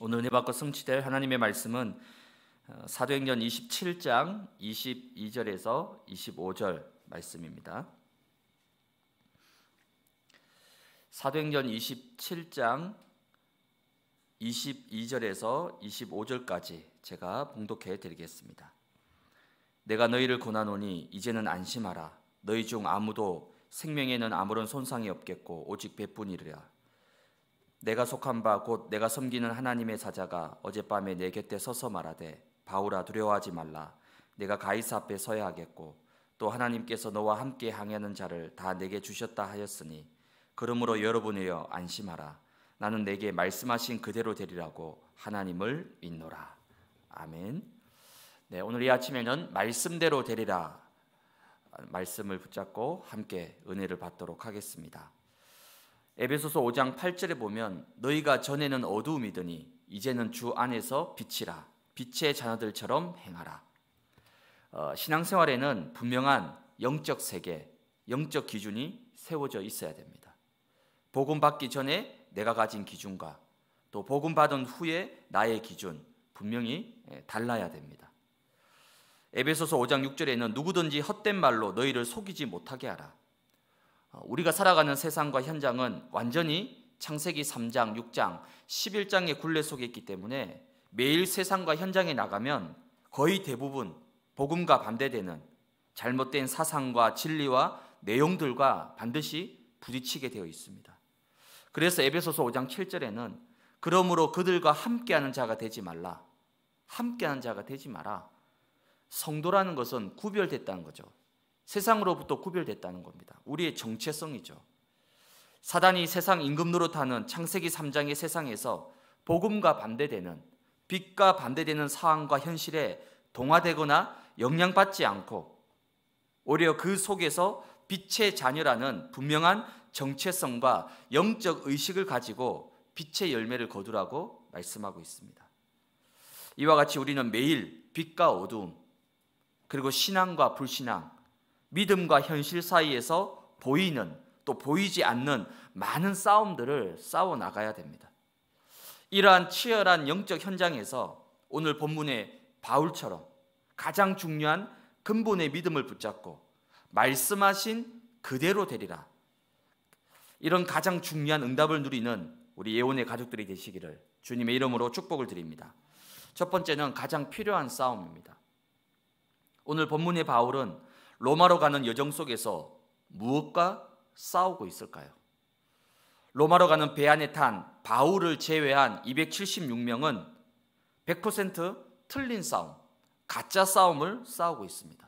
오늘 은혜 받고 성취될 하나님의 말씀은 어, 사도행전 27장 22절에서 25절 말씀입니다. 사도행전 27장 22절에서 25절까지 제가 봉독해 드리겠습니다. 내가 너희를 권하노니 이제는 안심하라 너희 중 아무도 생명에는 아무런 손상이 없겠고 오직 배뿐이라 내가 속한 바 곧 내가 섬기는 하나님의 사자가 어젯밤에 내 곁에 서서 말하되 바울아 두려워하지 말라 내가 가이사 앞에 서야 하겠고 또 하나님께서 너와 함께 항해하는 자를 다 내게 주셨다 하였으니 그러므로 여러분이여 안심하라 나는 내게 말씀하신 그대로 되리라고 하나님을 믿노라 아멘 네 오늘 이 아침에는 말씀대로 되리라 말씀을 붙잡고 함께 은혜를 받도록 하겠습니다 에베소서 5장 8절에 보면 너희가 전에는 어두움이더니 이제는 주 안에서 빛이라 빛의 자녀들처럼 행하라. 어, 신앙생활에는 분명한 영적 세계, 영적 기준이 세워져 있어야 됩니다. 복음 받기 전에 내가 가진 기준과 또 복음 받은 후에 나의 기준 분명히 예, 달라야 됩니다. 에베소서 5장 6절에는 누구든지 헛된 말로 너희를 속이지 못하게 하라. 어, 우리가 살아가는 세상과 현장은 완전히 창세기 3장, 6장, 11장의 굴레 속에 있기 때문에 매일 세상과 현장에 나가면 거의 대부분 복음과 반대되는 잘못된 사상과 진리와 내용들과 반드시 부딪히게 되어 있습니다. 그래서 에베소서 5장 7절에는 그러므로 그들과 함께하는 자가 되지 말라. 함께하는 자가 되지 마라. 성도라는 것은 구별됐다는 거죠. 세상으로부터 구별됐다는 겁니다. 우리의 정체성이죠. 사단이 세상 임금 노릇하는 창세기 3장의 세상에서 복음과 반대되는 빛과 반대되는 상황과 현실에 동화되거나 영향받지 않고 오히려 그 속에서 빛의 자녀라는 분명한 정체성과 영적 의식을 가지고 빛의 열매를 거두라고 말씀하고 있습니다. 이와 같이 우리는 매일 빛과 어두움, 그리고 신앙과 불신앙, 믿음과 현실 사이에서 보이는 또 보이지 않는 많은 싸움들을 싸워 나가야 됩니다. 이러한 치열한 영적 현장에서 오늘 본문의 바울처럼 가장 중요한 근본의 믿음을 붙잡고 말씀하신 그대로 되리라. 이런 가장 중요한 응답을 누리는 우리 예언의 가족들이 되시기를 주님의 이름으로 축복을 드립니다. 첫 번째는 가장 필요한 싸움입니다. 오늘 본문의 바울은 로마로 가는 여정 속에서 무엇과 싸우고 있을까요? 로마로 가는 배 안에 탄 바울을 제외한 276명은 100% 틀린 싸움, 가짜 싸움을 싸우고 있습니다.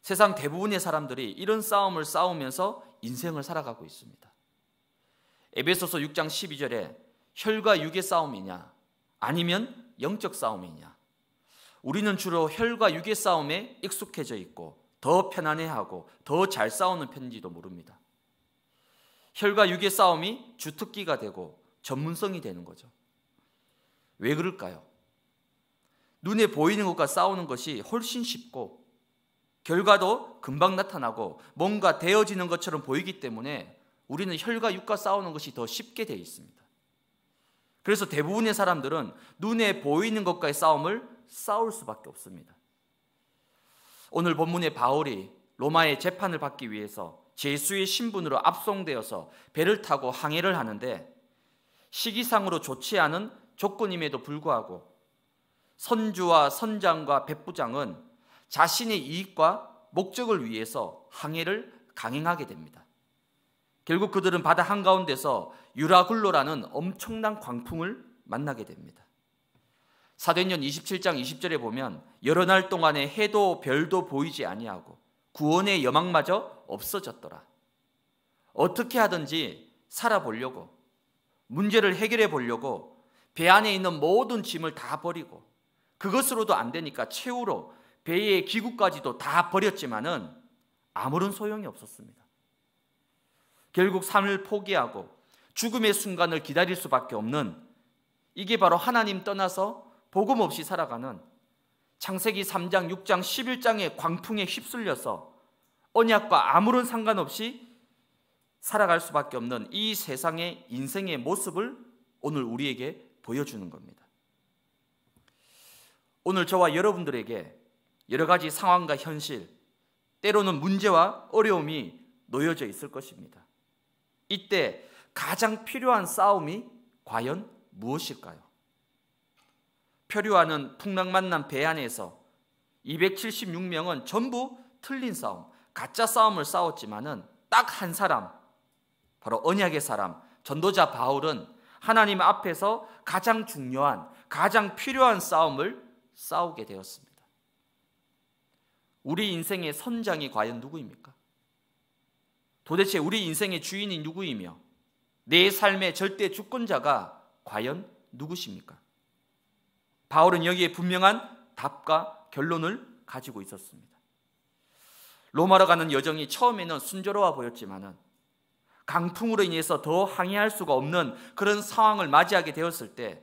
세상 대부분의 사람들이 이런 싸움을 싸우면서 인생을 살아가고 있습니다. 에베소서 6장 12절에 혈과 육의 싸움이냐 아니면 영적 싸움이냐 우리는 주로 혈과 육의 싸움에 익숙해져 있고 더 편안해하고 더 잘 싸우는 편인지도 모릅니다. 혈과 육의 싸움이 주특기가 되고 전문성이 되는 거죠. 왜 그럴까요? 눈에 보이는 것과 싸우는 것이 훨씬 쉽고 결과도 금방 나타나고 뭔가 되어지는 것처럼 보이기 때문에 우리는 혈과 육과 싸우는 것이 더 쉽게 되어 있습니다. 그래서 대부분의 사람들은 눈에 보이는 것과의 싸움을 싸울 수밖에 없습니다. 오늘 본문의 바울이 로마의 재판을 받기 위해서 제수의 신분으로 압송되어서 배를 타고 항해를 하는데 시기상으로 좋지 않은 조건임에도 불구하고 선주와 선장과 백부장은 자신의 이익과 목적을 위해서 항해를 강행하게 됩니다. 결국 그들은 바다 한가운데서 유라굴로라는 엄청난 광풍을 만나게 됩니다. 사도행전 27장 20절에 보면 여러 날 동안에 해도 별도 보이지 아니하고 구원의 여망마저 없어졌더라. 어떻게 하든지 살아보려고 문제를 해결해 보려고 배 안에 있는 모든 짐을 다 버리고 그것으로도 안 되니까 최후로 배의 기구까지도 다 버렸지만은 아무런 소용이 없었습니다. 결국 삶을 포기하고 죽음의 순간을 기다릴 수밖에 없는 이게 바로 하나님 떠나서 복음 없이 살아가는 창세기 3장, 6장, 11장의 광풍에 휩쓸려서 언약과 아무런 상관없이 살아갈 수밖에 없는 이 세상의 인생의 모습을 오늘 우리에게 보여주는 겁니다. 오늘 저와 여러분들에게 여러 가지 상황과 현실, 때로는 문제와 어려움이 놓여져 있을 것입니다. 이때 가장 필요한 싸움이 과연 무엇일까요? 표류하는 풍랑만난 배 안에서 276명은 전부 틀린 싸움, 가짜 싸움을 싸웠지만은 딱 한 사람, 바로 언약의 사람, 전도자 바울은 하나님 앞에서 가장 중요한, 가장 필요한 싸움을 싸우게 되었습니다. 우리 인생의 선장이 과연 누구입니까? 도대체 우리 인생의 주인이 누구이며 내 삶의 절대 주권자가 과연 누구십니까? 바울은 여기에 분명한 답과 결론을 가지고 있었습니다. 로마로 가는 여정이 처음에는 순조로워 보였지만 강풍으로 인해서 더 항해할 수가 없는 그런 상황을 맞이하게 되었을 때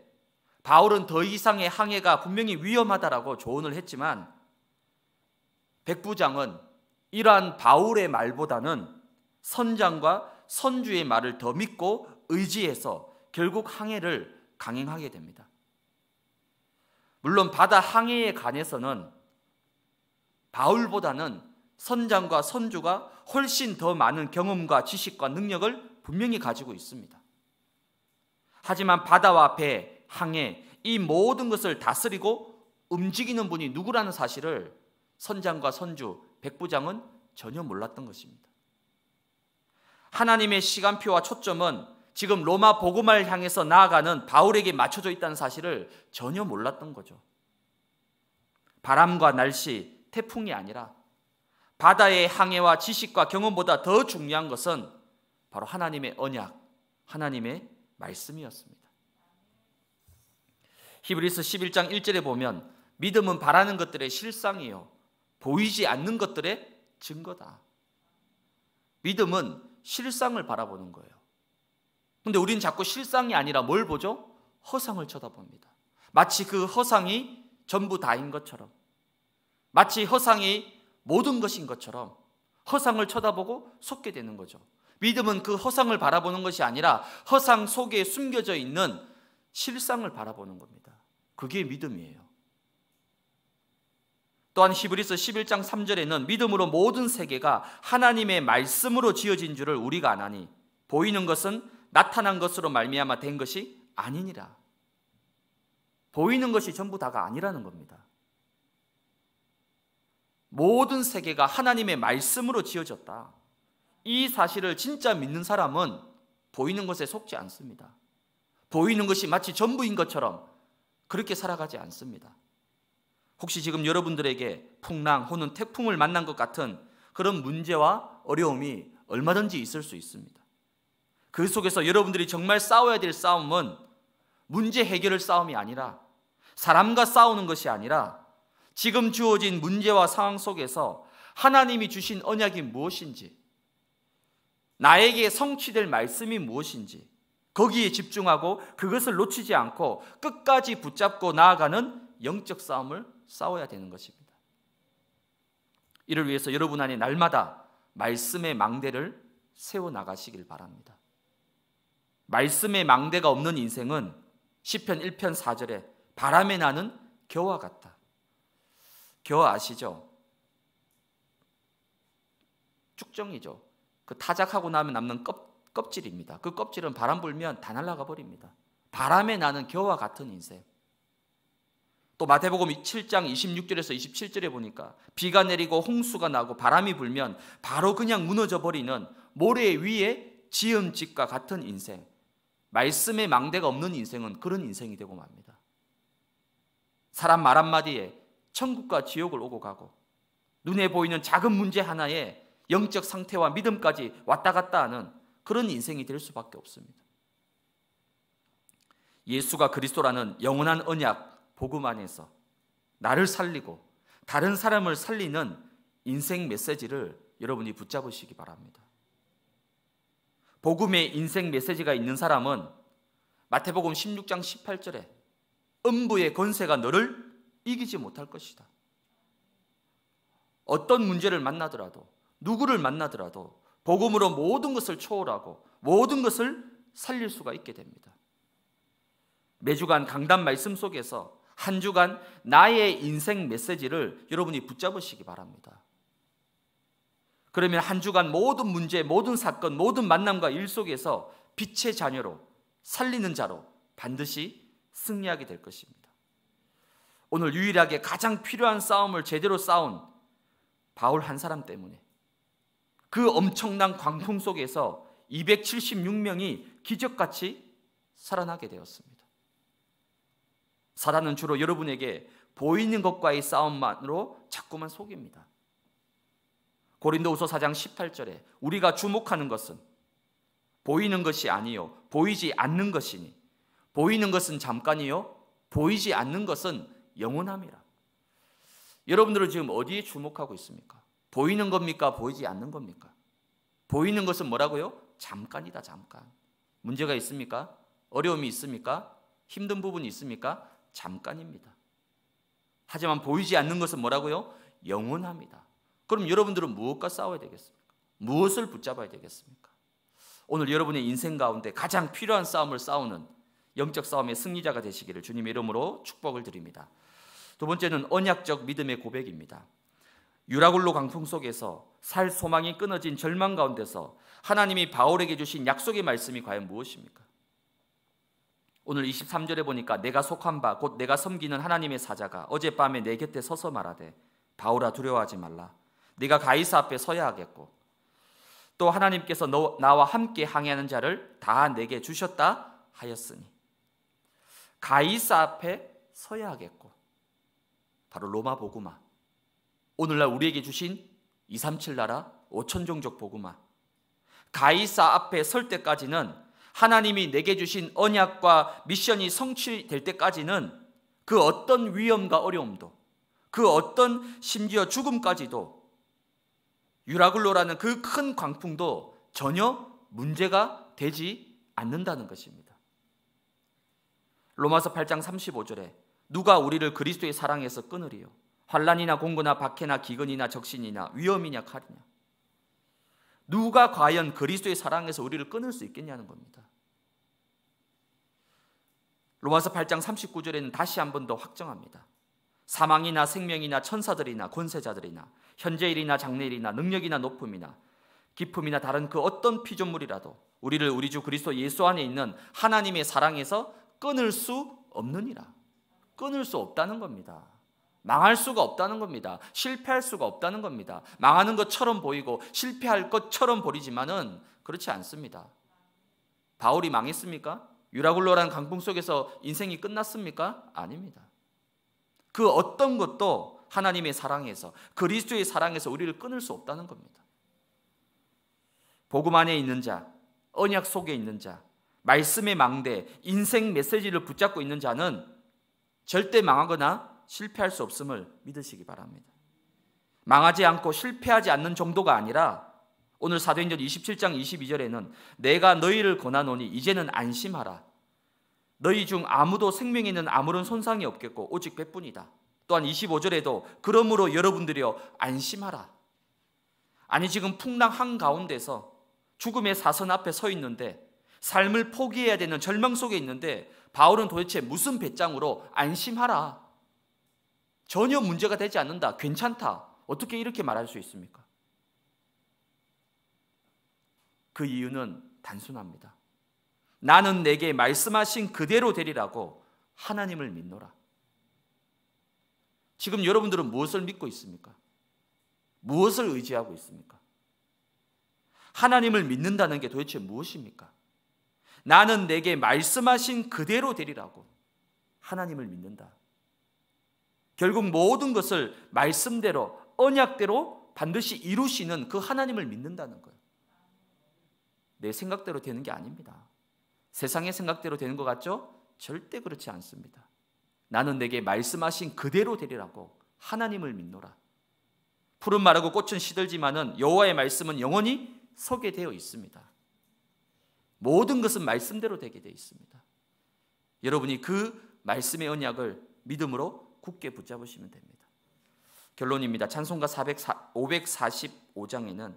바울은 더 이상의 항해가 분명히 위험하다라고 조언을 했지만 백부장은 이러한 바울의 말보다는 선장과 선주의 말을 더 믿고 의지해서 결국 항해를 강행하게 됩니다. 물론 바다 항해에 관해서는 바울보다는 선장과 선주가 훨씬 더 많은 경험과 지식과 능력을 분명히 가지고 있습니다. 하지만 바다와 배, 항해 이 모든 것을 다스리고 움직이는 분이 누구라는 사실을 선장과 선주, 백부장은 전혀 몰랐던 것입니다. 하나님의 시간표와 초점은 지금 로마 복음을 향해서 나아가는 바울에게 맞춰져 있다는 사실을 전혀 몰랐던 거죠. 바람과 날씨, 태풍이 아니라 바다의 항해와 지식과 경험보다 더 중요한 것은 바로 하나님의 언약, 하나님의 말씀이었습니다. 히브리스 11장 1절에 보면 믿음은 바라는 것들의 실상이요 보이지 않는 것들의 증거다. 믿음은 실상을 바라보는 거예요. 근데 우린 자꾸 실상이 아니라 뭘 보죠? 허상을 쳐다봅니다. 마치 그 허상이 전부 다인 것처럼. 마치 허상이 모든 것인 것처럼 허상을 쳐다보고 속게 되는 거죠. 믿음은 그 허상을 바라보는 것이 아니라 허상 속에 숨겨져 있는 실상을 바라보는 겁니다. 그게 믿음이에요. 또한 히브리서 11장 3절에는 믿음으로 모든 세계가 하나님의 말씀으로 지어진 줄을 우리가 아나니 보이는 것은 나타난 것으로 말미암아 된 것이 아니니라. 보이는 것이 전부 다가 아니라는 겁니다. 모든 세계가 하나님의 말씀으로 지어졌다. 이 사실을 진짜 믿는 사람은 보이는 것에 속지 않습니다. 보이는 것이 마치 전부인 것처럼 그렇게 살아가지 않습니다. 혹시 지금 여러분들에게 풍랑 혹은 태풍을 만난 것 같은 그런 문제와 어려움이 얼마든지 있을 수 있습니다. 그 속에서 여러분들이 정말 싸워야 될 싸움은 문제 해결을 싸움이 아니라 사람과 싸우는 것이 아니라 지금 주어진 문제와 상황 속에서 하나님이 주신 언약이 무엇인지 나에게 성취될 말씀이 무엇인지 거기에 집중하고 그것을 놓치지 않고 끝까지 붙잡고 나아가는 영적 싸움을 싸워야 되는 것입니다. 이를 위해서 여러분 안에 날마다 말씀의 망대를 세워 나가시길 바랍니다. 말씀의 망대가 없는 인생은 1 0편 1편 4절에 바람에 나는 겨와 같다. 겨 아시죠? 쭉정이죠. 그 타작하고 나면 남는 껍, 껍질입니다. 그 껍질은 바람 불면 다 날아가 버립니다. 바람에 나는 겨와 같은 인생. 또 마태복음 7장 26절에서 27절에 보니까 비가 내리고 홍수가 나고 바람이 불면 바로 그냥 무너져 버리는 모래 위에 지음집과 같은 인생. 말씀의 망대가 없는 인생은 그런 인생이 되고 맙니다. 사람 말 한마디에 천국과 지옥을 오고 가고 눈에 보이는 작은 문제 하나에 영적 상태와 믿음까지 왔다 갔다 하는 그런 인생이 될 수밖에 없습니다. 예수가 그리스도라는 영원한 언약 복음 안에서 나를 살리고 다른 사람을 살리는 인생 메시지를 여러분이 붙잡으시기 바랍니다. 복음의 인생 메시지가 있는 사람은 마태복음 16장 18절에 음부의 권세가 너를 이기지 못할 것이다. 어떤 문제를 만나더라도 누구를 만나더라도 복음으로 모든 것을 초월하고 모든 것을 살릴 수가 있게 됩니다. 매주간 강단 말씀 속에서 한 주간 나의 인생 메시지를 여러분이 붙잡으시기 바랍니다. 그러면 한 주간 모든 문제, 모든 사건, 모든 만남과 일 속에서 빛의 자녀로 살리는 자로 반드시 승리하게 될 것입니다. 오늘 유일하게 가장 필요한 싸움을 제대로 싸운 바울 한 사람 때문에 그 엄청난 광풍 속에서 276명이 기적같이 살아나게 되었습니다. 사단은 주로 여러분에게 보이는 것과의 싸움만으로 자꾸만 속입니다. 고린도후서 4장 18절에 우리가 주목하는 것은 보이는 것이 아니요 보이지 않는 것이니 보이는 것은 잠깐이요 보이지 않는 것은 영원함이라. 여러분들은 지금 어디에 주목하고 있습니까? 보이는 겁니까? 보이지 않는 겁니까? 보이는 것은 뭐라고요? 잠깐이다, 잠깐. 문제가 있습니까? 어려움이 있습니까? 힘든 부분이 있습니까? 잠깐입니다. 하지만 보이지 않는 것은 뭐라고요? 영원합니다. 그럼 여러분들은 무엇과 싸워야 되겠습니까? 무엇을 붙잡아야 되겠습니까? 오늘 여러분의 인생 가운데 가장 필요한 싸움을 싸우는 영적 싸움의 승리자가 되시기를 주님 이름으로 축복을 드립니다. 두 번째는 언약적 믿음의 고백입니다. 유라굴로 강풍 속에서 살 소망이 끊어진 절망 가운데서 하나님이 바울에게 주신 약속의 말씀이 과연 무엇입니까? 오늘 23절에 보니까 내가 속한 바 곧 내가 섬기는 하나님의 사자가 어젯밤에 내 곁에 서서 말하되 바울아 두려워하지 말라 네가 가이사 앞에 서야 하겠고 또 하나님께서 너, 나와 함께 항해하는 자를 다 내게 주셨다 하였으니 가이사 앞에 서야 하겠고 바로 로마 보구마 오늘날 우리에게 주신 237 나라 5천 종족 보구마 가이사 앞에 설 때까지는 하나님이 내게 주신 언약과 미션이 성취될 때까지는 그 어떤 위험과 어려움도 그 어떤 심지어 죽음까지도 유라굴로라는 그 큰 광풍도 전혀 문제가 되지 않는다는 것입니다. 로마서 8장 35절에 누가 우리를 그리스도의 사랑에서 끊으리요 환란이나 공고나 박해나 기근이나 적신이나 위험이냐 칼이냐 누가 과연 그리스도의 사랑에서 우리를 끊을 수 있겠냐는 겁니다. 로마서 8장 39절에는 다시 한 번 더 확정합니다. 사망이나 생명이나 천사들이나 권세자들이나 현재일이나 장래일이나 능력이나 높음이나 기품이나 다른 그 어떤 피조물이라도 우리를 우리 주 그리스도 예수 안에 있는 하나님의 사랑에서 끊을 수 없느니라. 끊을 수 없다는 겁니다. 망할 수가 없다는 겁니다. 실패할 수가 없다는 겁니다. 망하는 것처럼 보이고 실패할 것처럼 보이지만은 그렇지 않습니다. 바울이 망했습니까? 유라굴로라는 강풍 속에서 인생이 끝났습니까? 아닙니다. 그 어떤 것도 하나님의 사랑에서 그리스도의 사랑에서 우리를 끊을 수 없다는 겁니다. 복음 안에 있는 자, 언약 속에 있는 자, 말씀의 망대, 인생 메시지를 붙잡고 있는 자는 절대 망하거나 실패할 수 없음을 믿으시기 바랍니다. 망하지 않고 실패하지 않는 정도가 아니라 오늘 사도행전 27장 22절에는 내가 너희를 권하노니 이제는 안심하라. 너희 중 아무도 생명에는 아무런 손상이 없겠고 오직 배뿐이다. 또한 25절에도 그러므로 여러분들이여 안심하라. 아니 지금 풍랑 한가운데서 죽음의 사선 앞에 서 있는데 삶을 포기해야 되는 절망 속에 있는데 바울은 도대체 무슨 배짱으로 안심하라. 전혀 문제가 되지 않는다. 괜찮다. 어떻게 이렇게 말할 수 있습니까? 그 이유는 단순합니다. 나는 내게 말씀하신 그대로 되리라고 하나님을 믿노라. 지금 여러분들은 무엇을 믿고 있습니까? 무엇을 의지하고 있습니까? 하나님을 믿는다는 게 도대체 무엇입니까? 나는 내게 말씀하신 그대로 되리라고 하나님을 믿는다. 결국 모든 것을 말씀대로 언약대로 반드시 이루시는 그 하나님을 믿는다는 거예요. 내 생각대로 되는 게 아닙니다. 세상의 생각대로 되는 것 같죠? 절대 그렇지 않습니다. 나는 내게 말씀하신 그대로 되리라고 하나님을 믿노라. 푸른 말하고 꽃은 시들지만은 여호와의 말씀은 영원히 서게 되어 있습니다. 모든 것은 말씀대로 되게 되어 있습니다. 여러분이 그 말씀의 언약을 믿음으로 굳게 붙잡으시면 됩니다. 결론입니다. 찬송가 545장에는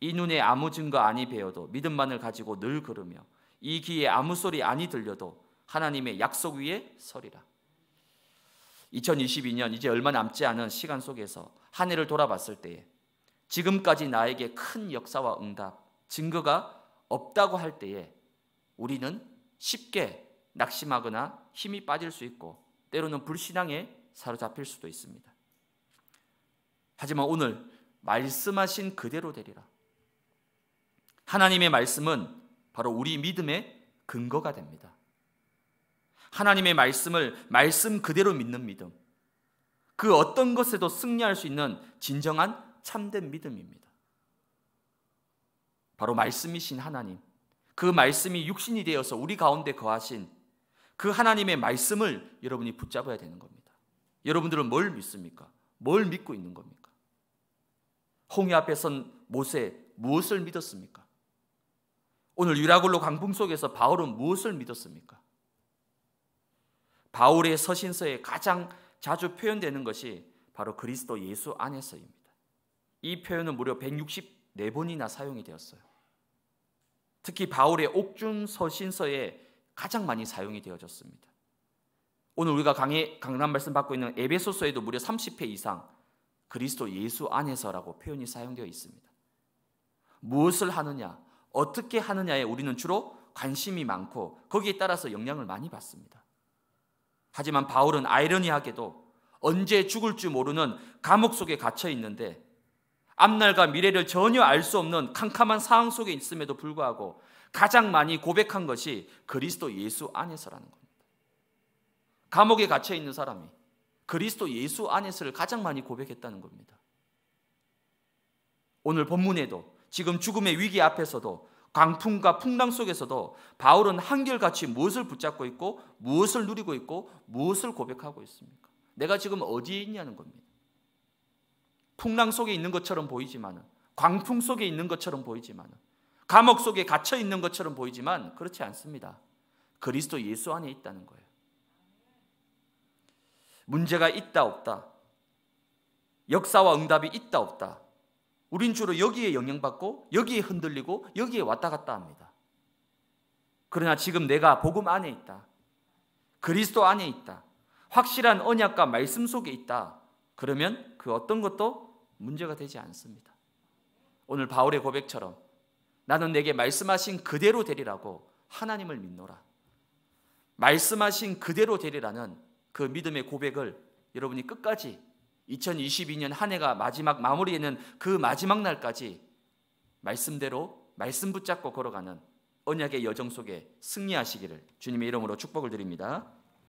이 눈에 아무 증거 아니 배어도 믿음만을 가지고 늘 걸으며 이 귀에 아무 소리 아니 들려도 하나님의 약속 위에 서리라. 2022년 이제 얼마 남지 않은 시간 속에서 한 해를 돌아봤을 때에 지금까지 나에게 큰 역사와 응답, 증거가 없다고 할 때에 우리는 쉽게 낙심하거나 힘이 빠질 수 있고 때로는 불신앙에 사로잡힐 수도 있습니다. 하지만 오늘 말씀하신 그대로 되리라. 하나님의 말씀은 바로 우리 믿음의 근거가 됩니다. 하나님의 말씀을 말씀 그대로 믿는 믿음. 그 어떤 것에도 승리할 수 있는 진정한 참된 믿음입니다. 바로 말씀이신 하나님. 그 말씀이 육신이 되어서 우리 가운데 거하신 그 하나님의 말씀을 여러분이 붙잡아야 되는 겁니다. 여러분들은 뭘 믿습니까? 뭘 믿고 있는 겁니까? 홍해 앞에 선 모세 무엇을 믿었습니까? 오늘 유라굴로 광풍 속에서 바울은 무엇을 믿었습니까? 바울의 서신서에 가장 자주 표현되는 것이 바로 그리스도 예수 안에서입니다. 이 표현은 무려 164번이나 사용이 되었어요. 특히 바울의 옥중 서신서에 가장 많이 사용이 되어졌습니다. 오늘 우리가 강의 강남 말씀 받고 있는 에베소서에도 무려 30회 이상 그리스도 예수 안에서라고 표현이 사용되어 있습니다. 무엇을 하느냐? 어떻게 하느냐에 우리는 주로 관심이 많고 거기에 따라서 영향을 많이 받습니다. 하지만 바울은 아이러니하게도 언제 죽을지 모르는 감옥 속에 갇혀 있는데 앞날과 미래를 전혀 알 수 없는 캄캄한 상황 속에 있음에도 불구하고 가장 많이 고백한 것이 그리스도 예수 안에서라는 겁니다. 감옥에 갇혀 있는 사람이 그리스도 예수 안에서를 가장 많이 고백했다는 겁니다. 오늘 본문에도 지금 죽음의 위기 앞에서도 광풍과 풍랑 속에서도 바울은 한결같이 무엇을 붙잡고 있고 무엇을 누리고 있고 무엇을 고백하고 있습니까? 내가 지금 어디에 있냐는 겁니다. 풍랑 속에 있는 것처럼 보이지만 광풍 속에 있는 것처럼 보이지만 감옥 속에 갇혀 있는 것처럼 보이지만 그렇지 않습니다. 그리스도 예수 안에 있다는 거예요. 문제가 있다 없다. 역사와 응답이 있다 없다. 우린 주로 여기에 영향받고 여기에 흔들리고 여기에 왔다 갔다 합니다. 그러나 지금 내가 복음 안에 있다. 그리스도 안에 있다. 확실한 언약과 말씀 속에 있다. 그러면 그 어떤 것도 문제가 되지 않습니다. 오늘 바울의 고백처럼 나는 내게 말씀하신 그대로 되리라고 하나님을 믿노라. 말씀하신 그대로 되리라는 그 믿음의 고백을 여러분이 끝까지 2022년 한 해가 마지막 마무리에는 그 마지막 날까지 말씀대로 말씀 붙잡고 걸어가는 언약의 여정 속에 승리하시기를 주님의 이름으로 축복을 드립니다.